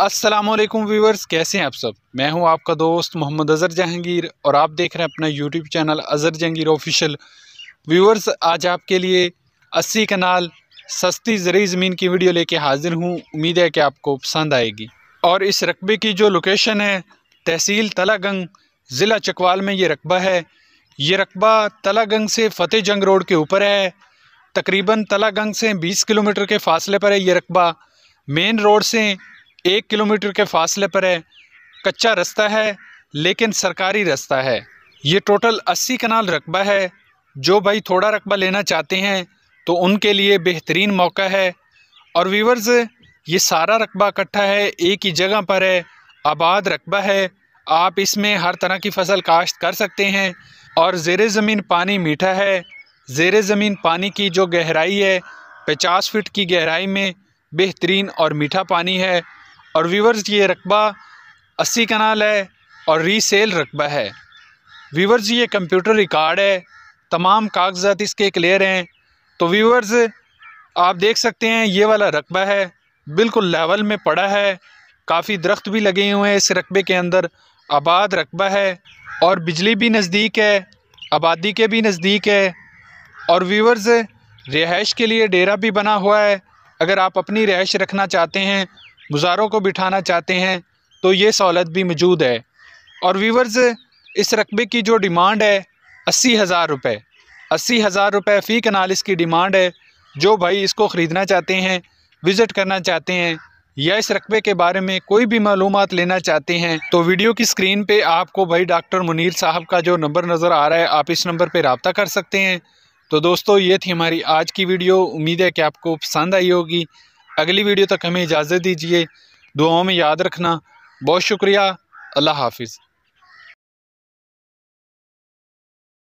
Aslam viewers कैसे हैं आप सब मैं हूं आपका दोस्त मोहम्मद अज़र जहांगीर और आप देख रहे हैं अपना YouTube channel Azhar Jahangir official viewers आज आपके लिए अस्सी कनाल सस्ती ज़रिए ज़मीन की वीडियो लेके हाज़िर हूं उम्मीद है कि आपको पसंद आएगी और इस रकबे की जो लोकेशन है तहसील तलागंग ज़िला चकवाल में ये रकबा है ये रकबा तलागंग से फ़तेह जंग रोड के ऊपर है तकरीबन तलागंग से बीस किलोमीटर के फासले पर है ये रकबा मेन रोड से एक किलोमीटर के फासले पर है कच्चा रास्ता है लेकिन सरकारी रास्ता है ये टोटल 80 कनाल रकबा है जो भाई थोड़ा रकबा लेना चाहते हैं तो उनके लिए बेहतरीन मौका है और वीवर्स ये सारा रकबा इकट्ठा है एक ही जगह पर है आबाद रकबा है आप इसमें हर तरह की फसल काश्त कर सकते हैं और जेर ज़मीन पानी मीठा है जेर ज़मीन पानी की जो गहराई है पचास फिट की गहराई में बेहतरीन और मीठा पानी है और वीवर्स ये रकबा अस्सी कनाल है और रीसेल रकबा है वीवर्स ये कंप्यूटर रिकॉर्ड है तमाम कागजात इसके क्लियर हैं तो वीवर्स आप देख सकते हैं ये वाला रकबा है बिल्कुल लेवल में पड़ा है काफ़ी दरख्त भी लगे हुए हैं इस रकबे के अंदर आबाद रकबा है और बिजली भी नज़दीक है आबादी के भी नज़दीक है और वीवर्स रिहाइश के लिए डेरा भी बना हुआ है अगर आप अपनी रिहाइश रखना चाहते हैं गुजारों को बिठाना चाहते हैं तो ये सहूलत भी मौजूद है और वीवर्स इस रकबे की जो डिमांड है अस्सी हज़ार रुपये अस्सी हज़ार रुपये फ़ी कनालिस की डिमांड है जो भाई इसको ख़रीदना चाहते हैं विज़िट करना चाहते हैं या इस रकबे के बारे में कोई भी मालूम लेना चाहते हैं तो वीडियो की स्क्रीन पे आपको भाई डॉक्टर मुनीर साहब का जो नंबर नज़र आ रहा है आप इस नंबर पर रबता कर सकते हैं तो दोस्तों ये थी हमारी आज की वीडियो उम्मीद है कि आपको पसंद आई होगी अगली वीडियो तक हमें इजाज़त दीजिए दुआओं में याद रखना बहुत शुक्रिया अल्लाह हाफिज़